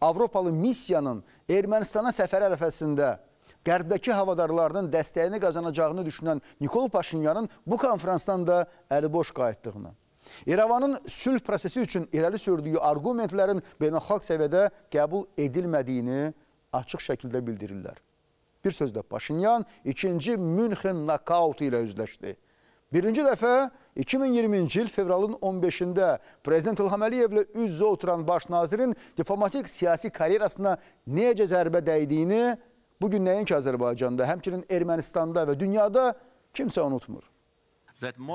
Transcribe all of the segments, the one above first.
Avropalı missiyanın Ermənistana səfəri ərəfəsində qərbdəki havadarlarının dəstəyini qazanacağını düşünən Nikol Paşinyanın bu konfransdan da əliboş qayıtdığını, İrəvanın sülh prosesi üçün irəli sürdüyü argumentlərin beynəlxalq səviyyədə qəbul edilmədiyini açıq şəkildə bildirirlər. Bir sözlə Paşinyan ikinci Münxen nakautu ilə üzləşdi. Birinci dəfə 2020-ci il fevralın 15-də Prezident İlham Əliyevlə üz-üzə oturan baş nazirin diplomatik siyasi karyerasına necə zərbə dəydiyini bugün nəinki Azərbaycanda, həmçinin Ermənistanda və dünyada kimsə unutmur.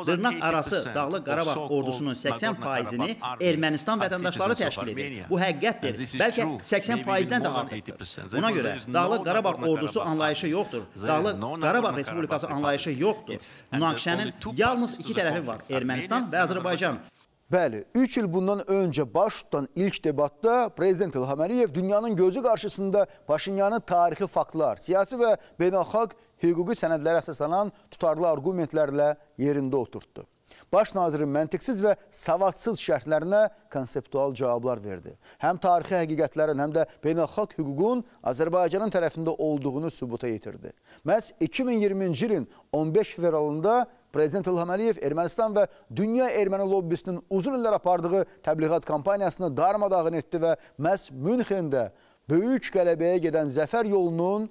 Dırnaq arası Dağlıq Qarabağ ordusunun 80%-ni Ermənistan vətəndaşları təşkil edir. Bu həqiqətdir. Bəlkə 80%-dən də artıqdır. Buna görə Dağlıq Qarabağ ordusu anlayışı yoxdur. Dağlıq Qarabağ Respublikası anlayışı yoxdur. Münaqişənin yalnız iki tərəfi var: Ermənistan və Azərbaycan. Bəli, 3 il bundan öncə baş tutan ilk debatda Prezident İlham Əliyev dünyanın gözü qarşısında Paşinyanın tarixi faktlar, siyasi və beynəlxalq hüquqi sənədlərə əsaslanan tutarlı arqumentlərlə yerində oturtdu. Baş nazirin məntiqsiz və savadsız şərtlərinə konseptual cavablar verdi. Həm tarixi həqiqətlərin, həm də beynəlxalq hüququn Azərbaycanın tərəfində olduğunu sübuta yetirdi. Məhz 2020-ci ilin 15 fevralında Prezident İlham Əliyev Ermənistan və dünya erməni lobbisinin uzun illər apardığı təbliğat kampaniyasını darmadağın etdi və məhz Münxendə böyük qələbəyə gedən zəfər yolunun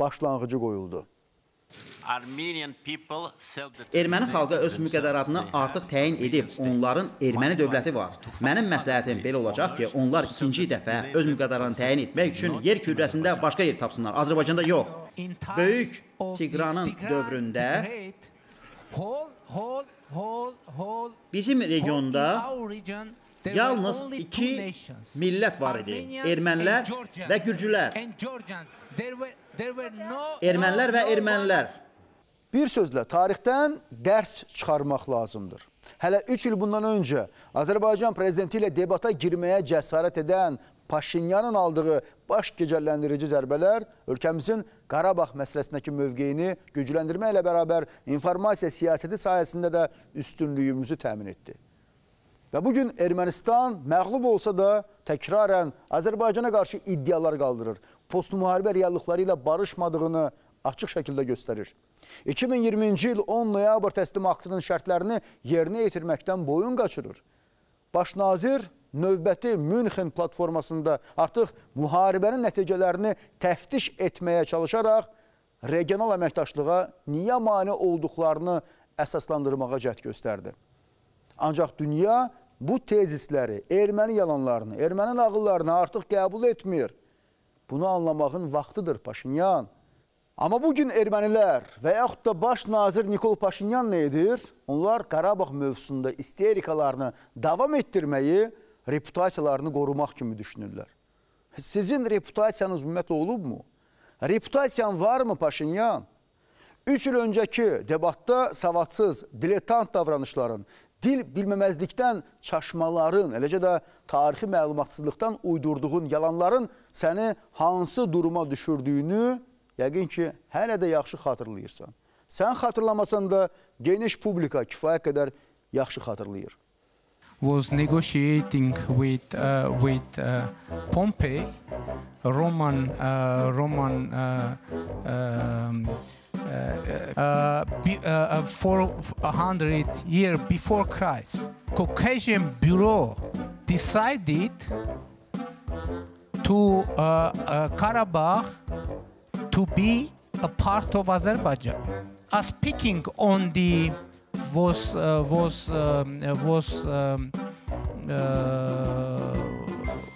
başlanğıcı qoyuldu. Erməni xalqı öz müqədəratını artıq təyin edib, onların erməni dövləti var. Mənim məsləhətim belə olacaq ki, onlar ikinci dəfə öz müqədəranı təyin etmək üçün yer kürrəsində başqa yer tapsınlar, Azərbaycanda yox. Böyük Tigranın dövründə bizim regionda yalnız iki millət var idi, ermənilər və gürcülər. Ermənilər və ermənilər. Bir sözlə, tarixdən dərs çıxarmaq lazımdır. Hələ 3 il bundan öncə Azərbaycan prezidenti ilə debata girməyə cəsarət edən Paşinyanın aldığı baş gecələndirici zərbələr ölkəmizin Qarabağ məsələsindəki mövqeyini gücləndirməklə bərabər informasiya siyasəti sayəsində də üstünlüyümüzü təmin etdi. Və bugün Ermənistan məqlub olsa da təkrarən Azərbaycana qarşı iddialar qaldırır. Postmuharibə reallıqları ilə barışmadığını açıq şəkildə göstərir. 2020-ci il 10 noyabr təslim aktının şərtlərini yerinə yetirməkdən boyun qaçırır. Başnazir növbəti Münxen platformasında artıq müharibənin nəticələrini təftiş etməyə çalışaraq regional əməkdaşlığa niyə mane olduqlarını əsaslandırmağa cəhd göstərdi. Ancaq dünya bu tezisləri, erməni yalanlarını, erməni nağıllarını artıq qəbul etmir. Bunu anlamağın vaxtıdır Paşinyan. Amma bugün ermənilər və yaxud da baş nazir Nikol Paşinyan nə edir? Onlar Qarabağ mövzusunda isterikalarını davam etdirməyi, reputasiyalarını qorumaq kimi düşünürlər. Sizin reputasiyanız ümumiyyətlə olubmu? Reputasiyan varmı Paşinyan? Üç il öncəki debatda savadsız, diletant davranışların, dil bilməməzlikdən çaşmaların, eləcə də tarixi məlumatsızlıqdan uydurduğun yalanların səni hansı duruma düşürdüyünü görürlər Yəqin ki, hələ də yaxşı xatırlayırsan. Sən xatırlamasan da geniş publika kifayə qədər yaxşı xatırlayır. Was negotiating with uh, with uh, Pompey, Roman uh, Roman uh, um, Uh, be, uh, 400 uh, year before Christ, Caucasian Bureau decided to uh, uh Karabakh to be a part of Azerbaijan. Uh, speaking on the was uh, was um, uh, was um, uh,